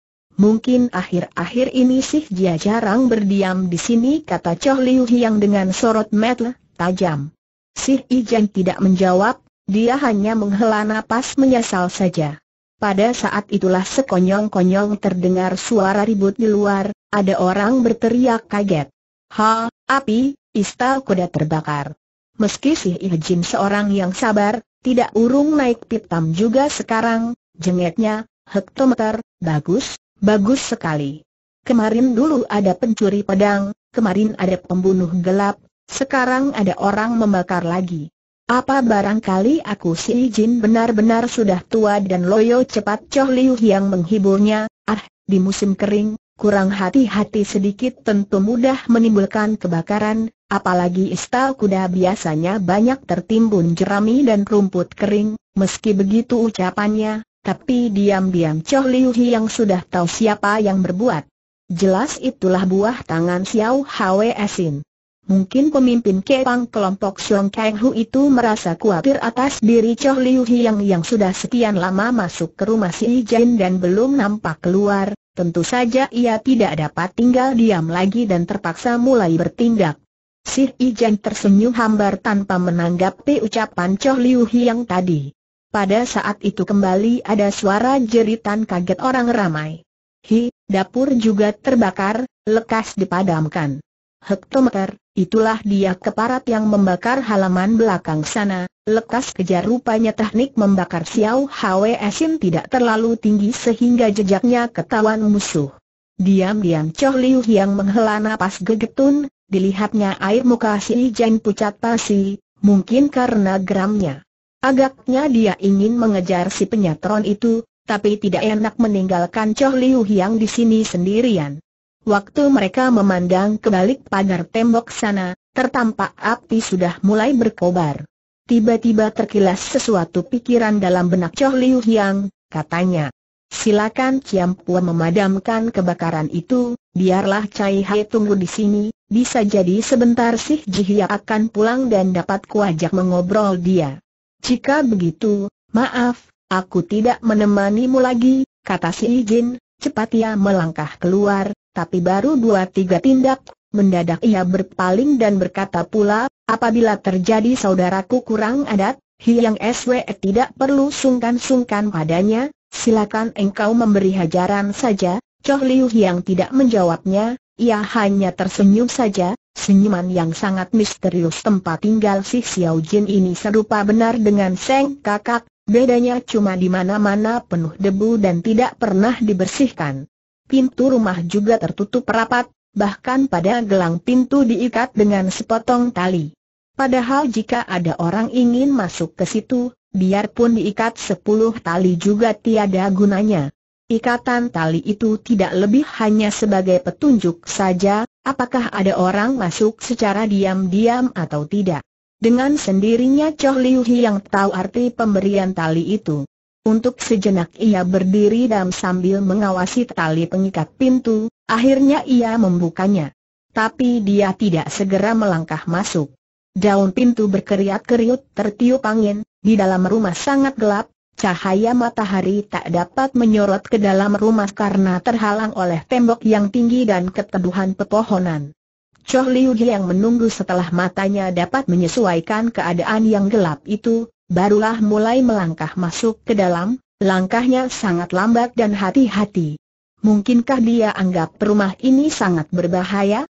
Mungkin akhir-akhir ini sih dia jarang berdiam di sini kata Choh Liu Hiang dengan sorot mata tajam. Sih Ijen tidak menjawab, dia hanya menghela napas menyesal saja. Pada saat itulah sekonyong-konyong terdengar suara ribut di luar, ada orang berteriak kaget. Ha, api, istal kuda terbakar. Meski si Ihjin seorang yang sabar, tidak urung naik pitam juga sekarang, jengeknya, hektometer, bagus, bagus sekali. Kemarin dulu ada pencuri pedang, kemarin ada pembunuh gelap, sekarang ada orang membakar lagi. Apa barangkali aku si Jin benar-benar sudah tua dan loyo cepat Choh Liu yang menghiburnya, ah, di musim kering, kurang hati-hati sedikit tentu mudah menimbulkan kebakaran, apalagi istal kuda biasanya banyak tertimbun jerami dan rumput kering, meski begitu ucapannya, tapi diam-diam Choh Liu yang sudah tahu siapa yang berbuat. Jelas itulah buah tangan Xiao Hwe Sin. Mungkin pemimpin Kepang kelompok Xiong Kang Hu itu merasa khawatir atas diri Choh Liu Hiang yang sudah sekian lama masuk ke rumah si Jin dan belum nampak keluar, tentu saja ia tidak dapat tinggal diam lagi dan terpaksa mulai bertindak. Si Jin tersenyum hambar tanpa menanggapi ucapan Choh Liu Hiang tadi. Pada saat itu kembali ada suara jeritan kaget orang ramai. Hi, dapur juga terbakar, lekas dipadamkan hektometer, itulah dia keparat yang membakar halaman belakang sana, lekas kejar rupanya teknik membakar Xiao Hwe Esin tidak terlalu tinggi sehingga jejaknya ketahuan musuh. Diam-diam Choh Liu yang menghela napas gegetun, dilihatnya air muka si Jen pucat pasi, mungkin karena geramnya. Agaknya dia ingin mengejar si penyatron itu, tapi tidak enak meninggalkan Choh Liu yang di sini sendirian. Waktu mereka memandang ke balik pagar tembok sana, tertampak api sudah mulai berkobar. Tiba-tiba terkilas sesuatu pikiran dalam benak Choh Liu Yang, katanya. Silakan Ciam Pua memadamkan kebakaran itu, biarlah Cai Hai tunggu di sini, bisa jadi sebentar sih Jihya akan pulang dan dapat kuajak mengobrol dia. Jika begitu, maaf, aku tidak menemanimu lagi, kata si Jin. cepat ia melangkah keluar, tapi baru dua tiga tindak, mendadak ia berpaling dan berkata pula, apabila terjadi saudaraku kurang adat, Hiang SW tidak perlu sungkan-sungkan padanya, silakan engkau memberi hajaran saja, Choh Liu Hiang tidak menjawabnya, ia hanya tersenyum saja, senyuman yang sangat misterius tempat tinggal si Xiao Jin ini serupa benar dengan Seng Kakak, bedanya cuma di mana-mana penuh debu dan tidak pernah dibersihkan pintu rumah juga tertutup rapat, bahkan pada gelang pintu diikat dengan sepotong tali. Padahal jika ada orang ingin masuk ke situ, biarpun diikat sepuluh tali juga tiada gunanya. Ikatan tali itu tidak lebih hanya sebagai petunjuk saja, apakah ada orang masuk secara diam-diam atau tidak. Dengan sendirinya Choh Liu Hi yang tahu arti pemberian tali itu. Untuk sejenak ia berdiri dan sambil mengawasi tali pengikat pintu, akhirnya ia membukanya. Tapi dia tidak segera melangkah masuk. Daun pintu berkeriat keriut tertiup angin, di dalam rumah sangat gelap, cahaya matahari tak dapat menyorot ke dalam rumah karena terhalang oleh tembok yang tinggi dan keteduhan pepohonan. Choh Liu yang menunggu setelah matanya dapat menyesuaikan keadaan yang gelap itu, barulah mulai melangkah masuk ke dalam, langkahnya sangat lambat dan hati-hati. Mungkinkah dia anggap rumah ini sangat berbahaya?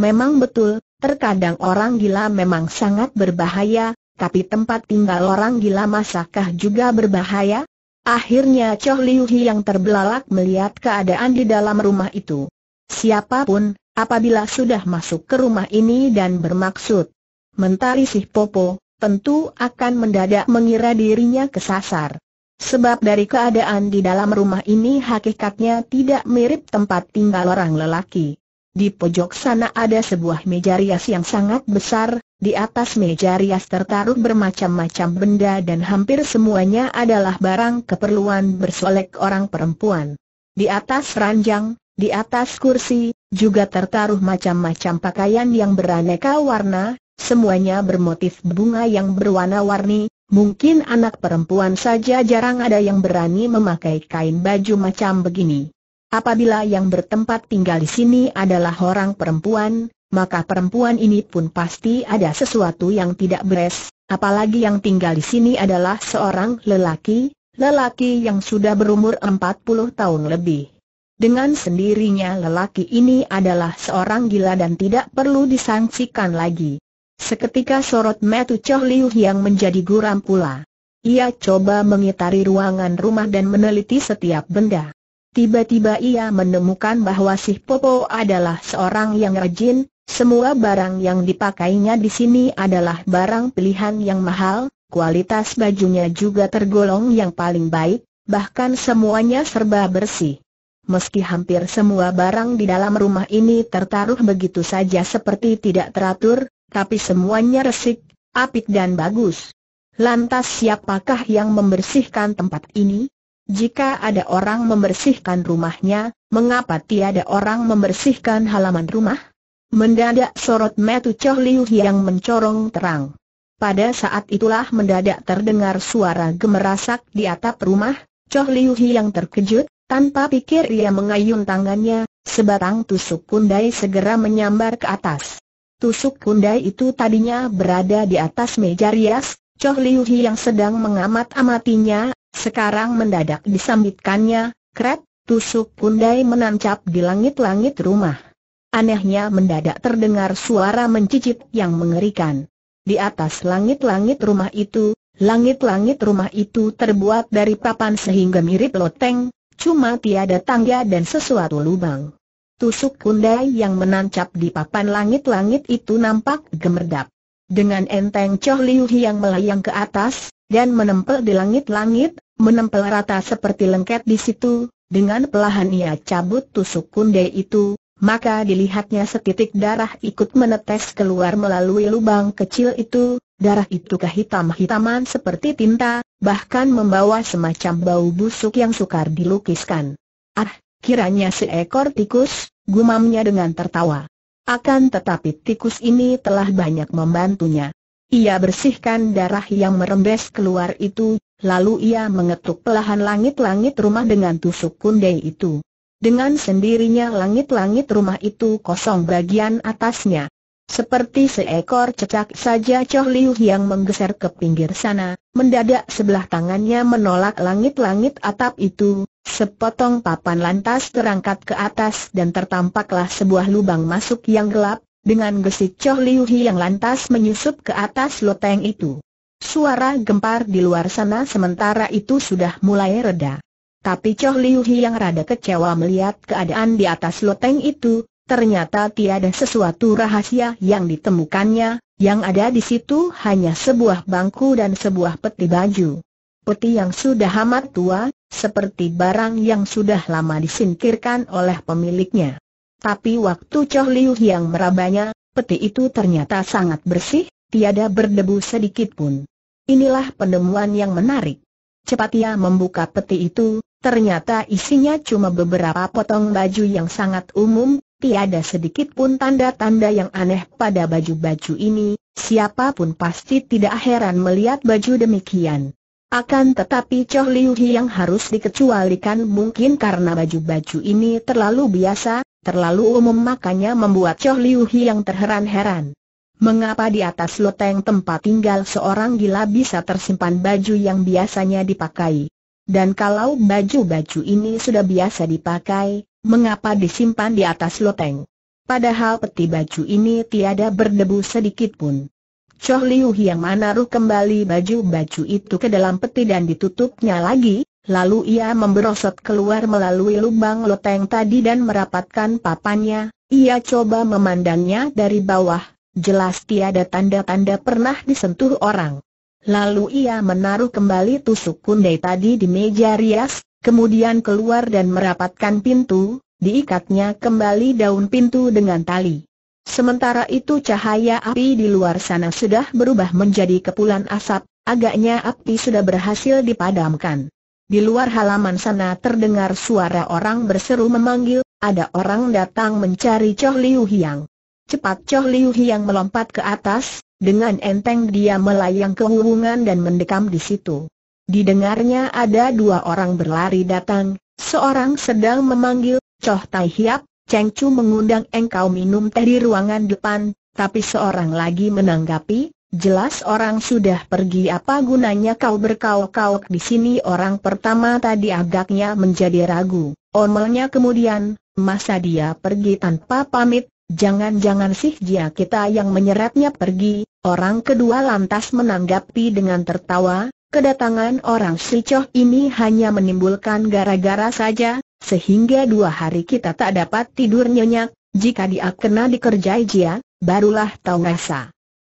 Memang betul, terkadang orang gila memang sangat berbahaya, tapi tempat tinggal orang gila masakah juga berbahaya? Akhirnya Choh Liu Hi yang terbelalak melihat keadaan di dalam rumah itu. Siapapun, apabila sudah masuk ke rumah ini dan bermaksud mentari Sih Popo, tentu akan mendadak mengira dirinya kesasar. Sebab dari keadaan di dalam rumah ini hakikatnya tidak mirip tempat tinggal orang lelaki. Di pojok sana ada sebuah meja rias yang sangat besar, di atas meja rias tertaruh bermacam-macam benda dan hampir semuanya adalah barang keperluan bersolek orang perempuan. Di atas ranjang, di atas kursi, juga tertaruh macam-macam pakaian yang beraneka warna, Semuanya bermotif bunga yang berwarna-warni, mungkin anak perempuan saja jarang ada yang berani memakai kain baju macam begini. Apabila yang bertempat tinggal di sini adalah orang perempuan, maka perempuan ini pun pasti ada sesuatu yang tidak beres, apalagi yang tinggal di sini adalah seorang lelaki, lelaki yang sudah berumur 40 tahun lebih. Dengan sendirinya lelaki ini adalah seorang gila dan tidak perlu disangsikan lagi. Seketika sorot metu Choh Liu yang menjadi guram pula. Ia coba mengitari ruangan rumah dan meneliti setiap benda. Tiba-tiba ia menemukan bahwa si Popo adalah seorang yang rajin, semua barang yang dipakainya di sini adalah barang pilihan yang mahal, kualitas bajunya juga tergolong yang paling baik, bahkan semuanya serba bersih. Meski hampir semua barang di dalam rumah ini tertaruh begitu saja seperti tidak teratur, tapi semuanya resik, apik dan bagus. Lantas siapakah yang membersihkan tempat ini? Jika ada orang membersihkan rumahnya, mengapa tiada orang membersihkan halaman rumah? Mendadak sorot metu Choh Liu yang mencorong terang. Pada saat itulah mendadak terdengar suara gemerasak di atap rumah, Choh Liu yang terkejut, tanpa pikir ia mengayun tangannya, sebatang tusuk kundai segera menyambar ke atas. Tusuk kundai itu tadinya berada di atas meja rias, Choh Liu Hi yang sedang mengamat-amatinya, sekarang mendadak disambitkannya, kret, tusuk kundai menancap di langit-langit rumah. Anehnya mendadak terdengar suara mencicit yang mengerikan. Di atas langit-langit rumah itu, langit-langit rumah itu terbuat dari papan sehingga mirip loteng, cuma tiada tangga dan sesuatu lubang. Tusuk kundai yang menancap di papan langit-langit itu nampak gemerdap. Dengan enteng Choh Liu yang melayang ke atas, dan menempel di langit-langit, menempel rata seperti lengket di situ, dengan pelahan ia cabut tusuk kundai itu, maka dilihatnya setitik darah ikut menetes keluar melalui lubang kecil itu, darah itu kehitam-hitaman seperti tinta, bahkan membawa semacam bau busuk yang sukar dilukiskan. Ah, Kiranya seekor tikus, gumamnya dengan tertawa. Akan tetapi tikus ini telah banyak membantunya. Ia bersihkan darah yang merembes keluar itu, lalu ia mengetuk pelahan langit-langit rumah dengan tusuk kundai itu. Dengan sendirinya langit-langit rumah itu kosong bagian atasnya. Seperti seekor cecak saja Choh Liu yang menggeser ke pinggir sana, mendadak sebelah tangannya menolak langit-langit atap itu, Sepotong papan lantas terangkat ke atas dan tertampaklah sebuah lubang masuk yang gelap, dengan gesit Choh Liu Hi yang lantas menyusup ke atas loteng itu. Suara gempar di luar sana sementara itu sudah mulai reda. Tapi Choh Liu Hi yang rada kecewa melihat keadaan di atas loteng itu, ternyata tiada sesuatu rahasia yang ditemukannya, yang ada di situ hanya sebuah bangku dan sebuah peti baju. Peti yang sudah amat tua, seperti barang yang sudah lama disingkirkan oleh pemiliknya. Tapi waktu Choh Liu yang merabanya, peti itu ternyata sangat bersih, tiada berdebu sedikit pun. Inilah penemuan yang menarik. Cepat ia membuka peti itu, ternyata isinya cuma beberapa potong baju yang sangat umum, tiada sedikit pun tanda-tanda yang aneh pada baju-baju ini, siapapun pasti tidak heran melihat baju demikian. Akan tetapi Choh Liu yang harus dikecualikan mungkin karena baju-baju ini terlalu biasa, terlalu umum makanya membuat Choh Liu yang terheran-heran. Mengapa di atas loteng tempat tinggal seorang gila bisa tersimpan baju yang biasanya dipakai? Dan kalau baju-baju ini sudah biasa dipakai, mengapa disimpan di atas loteng? Padahal peti baju ini tiada berdebu sedikit pun. Choh Liu yang menaruh kembali baju-baju itu ke dalam peti dan ditutupnya lagi, lalu ia memberosot keluar melalui lubang loteng tadi dan merapatkan papannya, ia coba memandangnya dari bawah, jelas tiada tanda-tanda pernah disentuh orang. Lalu ia menaruh kembali tusuk kundai tadi di meja rias, kemudian keluar dan merapatkan pintu, diikatnya kembali daun pintu dengan tali. Sementara itu cahaya api di luar sana sudah berubah menjadi kepulan asap, agaknya api sudah berhasil dipadamkan. Di luar halaman sana terdengar suara orang berseru memanggil, ada orang datang mencari Choh Liu Hiang. Cepat Choh Liu Hiang melompat ke atas, dengan enteng dia melayang ke hubungan dan mendekam di situ. Didengarnya ada dua orang berlari datang, seorang sedang memanggil, Choh Tai Hiap, Cheng Chu mengundang engkau minum teh di ruangan depan, tapi seorang lagi menanggapi, jelas orang sudah pergi apa gunanya kau berkauk-kauk di sini orang pertama tadi agaknya menjadi ragu, omelnya kemudian, masa dia pergi tanpa pamit, jangan-jangan sih dia kita yang menyeretnya pergi, orang kedua lantas menanggapi dengan tertawa, kedatangan orang si Choh ini hanya menimbulkan gara-gara saja, sehingga dua hari kita tak dapat tidur nyenyak, jika dia kena dikerjai jia, barulah tahu rasa.